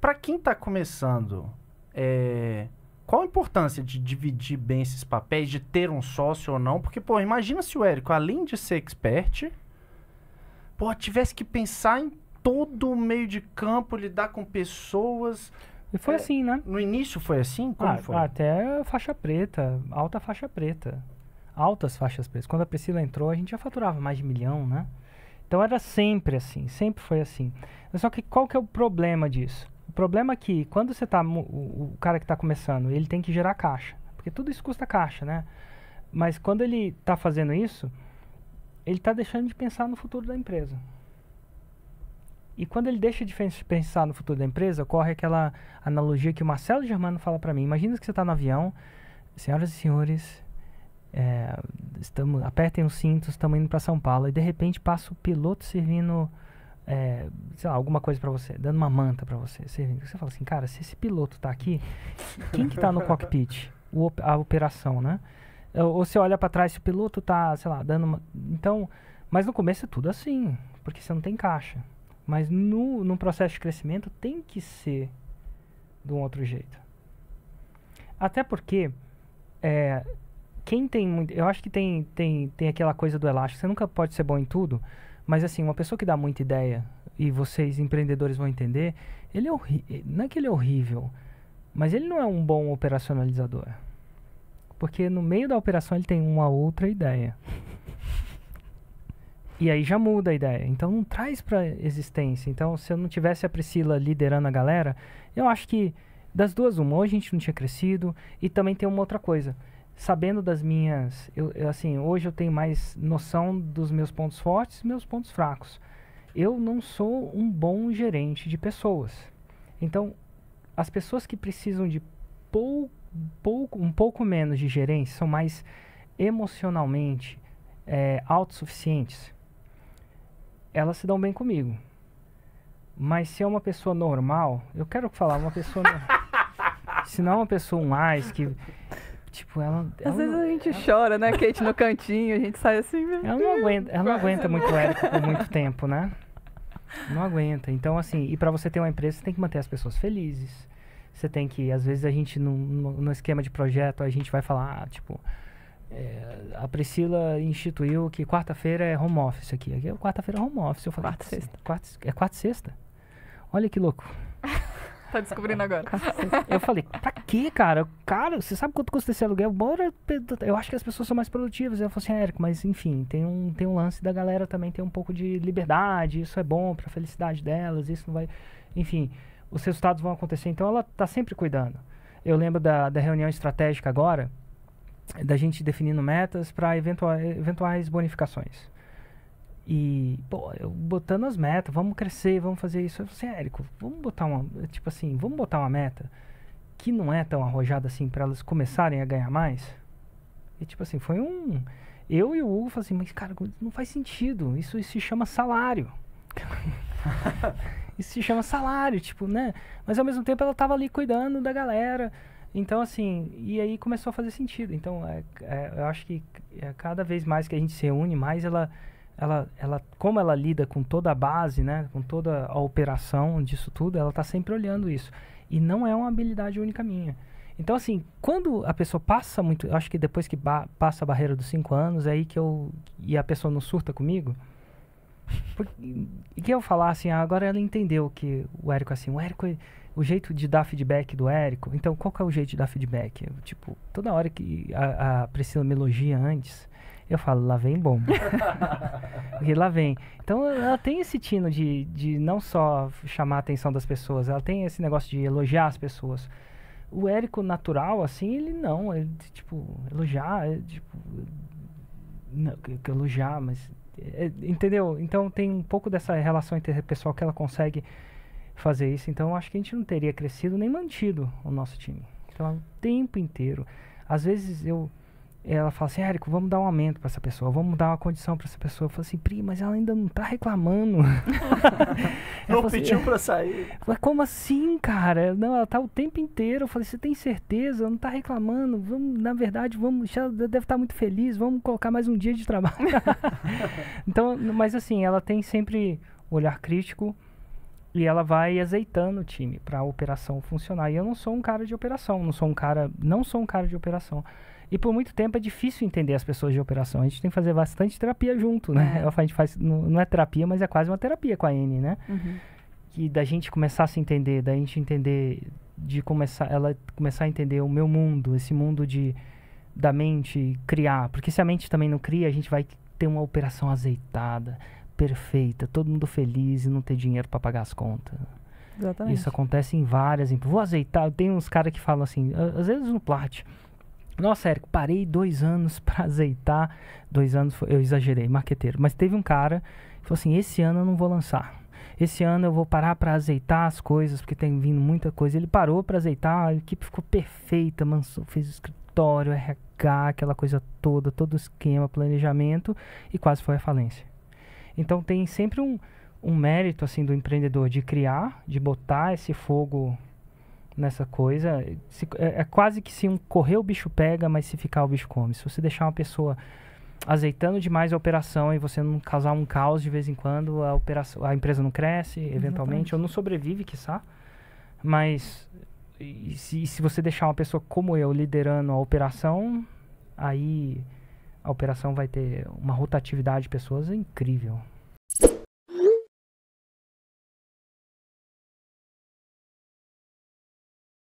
para quem está começando, é, qual a importância de dividir bem esses papéis, de ter um sócio ou não? Porque, pô, imagina se o Érico, além de ser expert, pô, tivesse que pensar em todo o meio de campo, lidar com pessoas. E foi é, assim, né? No início foi assim? Como ah, foi? Até faixa preta, alta faixa preta. Altas faixas pretas. Quando a Priscila entrou, a gente já faturava mais de milhão, né? Então era sempre assim, sempre foi assim. Só que qual que é o problema disso? O problema é que quando você tá o, o cara que está começando, ele tem que gerar caixa, porque tudo isso custa caixa, né? Mas quando ele está fazendo isso, ele está deixando de pensar no futuro da empresa. E quando ele deixa de pensar no futuro da empresa, ocorre aquela analogia que o Marcelo Germano fala para mim. Imagina que você está no avião, senhoras e senhores, é, estamos, apertem os cintos, estamos indo para São Paulo. E de repente passa o piloto servindo, é, sei lá, alguma coisa para você, dando uma manta para você. Servindo. Você fala assim, cara, se esse piloto tá aqui, quem que tá no cockpit? O, a operação, né? É, ou você olha para trás se o piloto tá, sei lá, dando uma... Então, mas no começo é tudo assim, porque você não tem caixa. Mas no, no processo de crescimento tem que ser de um outro jeito. Até porque é, quem tem muito. Eu acho que tem, tem, tem aquela coisa do elástico, você nunca pode ser bom em tudo, mas assim, uma pessoa que dá muita ideia, e vocês empreendedores vão entender, ele é horrível. Não é que ele é horrível, mas ele não é um bom operacionalizador. Porque no meio da operação ele tem uma outra ideia. E aí já muda a ideia. Então não traz para existência. Então se eu não tivesse a Priscila liderando a galera, eu acho que das duas uma, ou a gente não tinha crescido, e também tem uma outra coisa sabendo das minhas, eu, eu, assim, hoje eu tenho mais noção dos meus pontos fortes, meus pontos fracos. Eu não sou um bom gerente de pessoas. Então, as pessoas que precisam de pou, pouco, um pouco menos de gerência são mais emocionalmente é, autossuficientes. Elas se dão bem comigo. Mas se é uma pessoa normal, eu quero falar uma pessoa normal. se não é uma pessoa mais que Tipo, ela. ela Às vezes a gente ela... chora, né, Kate, no cantinho, a gente sai assim. Ela não aguenta, ela não aguenta muito Érico por muito tempo, né? Não aguenta. Então, assim, e para você ter uma empresa, você tem que manter as pessoas felizes. Você tem que, às vezes, a gente, no, esquema de projeto, a gente vai falar, ah, tipo, é, a Priscila instituiu que quarta-feira é home office aqui. aqui é quarta-feira é home office. Eu falei, quarta sexta. Quarta, é quarta sexta? Olha que louco. Tá descobrindo agora. Eu falei, pra quê, cara? Cara, você sabe quanto custa esse aluguel? Bora. Eu acho que as pessoas são mais produtivas. Eu falei assim, ah, Érico, mas enfim, tem um, tem um lance da galera também ter um pouco de liberdade. Isso é bom pra felicidade delas. Isso não vai. Enfim, os resultados vão acontecer. Então ela tá sempre cuidando. Eu lembro da, da reunião estratégica agora, da gente definindo metas para eventuais, eventuais bonificações. E, pô, eu botando as metas, vamos crescer, vamos fazer isso. Eu falei assim, ah, Érico, vamos botar uma, tipo assim, vamos botar uma meta que não é tão arrojada assim para elas começarem a ganhar mais. E tipo assim, foi um eu e o Hugo falamos assim, mas cara, não faz sentido. Isso, isso se chama salário. isso se chama salário, tipo, né? Mas ao mesmo tempo ela tava ali cuidando da galera. Então, assim, e aí começou a fazer sentido. Então, é, é, eu acho que é, cada vez mais que a gente se reúne, mais ela ela, ela, como ela lida com toda a base, né, com toda a operação disso tudo, ela está sempre olhando isso. E não é uma habilidade única minha. Então, assim, quando a pessoa passa muito, acho que depois que passa a barreira dos cinco anos, é aí que eu. e a pessoa não surta comigo. Porque, e que eu falar assim, ah, agora ela entendeu que o Érico, é assim, o Érico, o jeito de dar feedback do Érico. Então, qual que é o jeito de dar feedback? tipo, toda hora que a, a Priscila me elogia antes, eu falo, lá vem bomba. Porque lá vem. Então ela tem esse tino de, de não só chamar a atenção das pessoas, ela tem esse negócio de elogiar as pessoas. O Érico natural, assim, ele não, ele, tipo, elogiar, é, tipo, não, que elogiar, mas. É, entendeu? Então tem um pouco dessa relação interpessoal que ela consegue fazer isso. Então acho que a gente não teria crescido nem mantido o nosso time. Então, o é tempo inteiro. Às vezes eu ela fala assim, ah, Érico, vamos dar um aumento para essa pessoa, vamos dar uma condição para essa pessoa. Eu falo assim, Pri, mas ela ainda não tá reclamando. não assim, pediu pra para é. sair. Mas ah, como assim, cara? Não, ela tá o tempo inteiro. Eu falei, você tem certeza? não tá reclamando. Vamos, na verdade, vamos, já deve estar tá muito feliz, vamos colocar mais um dia de trabalho. então, mas assim, ela tem sempre olhar crítico e ela vai azeitando o time para a operação funcionar. E eu não sou um cara de operação, não sou um cara, não sou um cara de operação. E por muito tempo é difícil entender as pessoas de operação. A gente tem que fazer bastante terapia junto, né? É. é a gente faz, não, é terapia, mas é quase uma terapia com a N, né? Uhum. Que da gente começar a se entender, da gente entender, de começar, ela começar a entender o meu mundo, esse mundo de da mente criar. Porque se a mente também não cria, a gente vai ter uma operação azeitada, perfeita, todo mundo feliz e não ter dinheiro para pagar as contas. Exatamente. Isso acontece em várias. Vou azeitar. Tem uns caras que falam assim, às vezes no plástico nossa, Érico, parei dois anos para azeitar. Dois anos, eu exagerei, marqueteiro. Mas teve um cara que falou assim: esse ano eu não vou lançar. Esse ano eu vou parar para azeitar as coisas, porque tem vindo muita coisa. Ele parou para azeitar, a equipe ficou perfeita, Mansou, fez o escritório, RH, aquela coisa toda, todo o esquema, planejamento, e quase foi a falência. Então tem sempre um, um mérito assim do empreendedor de criar, de botar esse fogo nessa coisa. Se, é, é, quase que se um correr o bicho pega, mas se ficar o bicho come. Se você deixar uma pessoa azeitando demais a operação e você não causar um caos de vez em quando, a operação, a empresa não cresce, eventualmente, Exatamente. ou não sobrevive, quiçá. Mas e se, e se você deixar uma pessoa como eu liderando a operação, aí a operação vai ter uma rotatividade de pessoas incrível.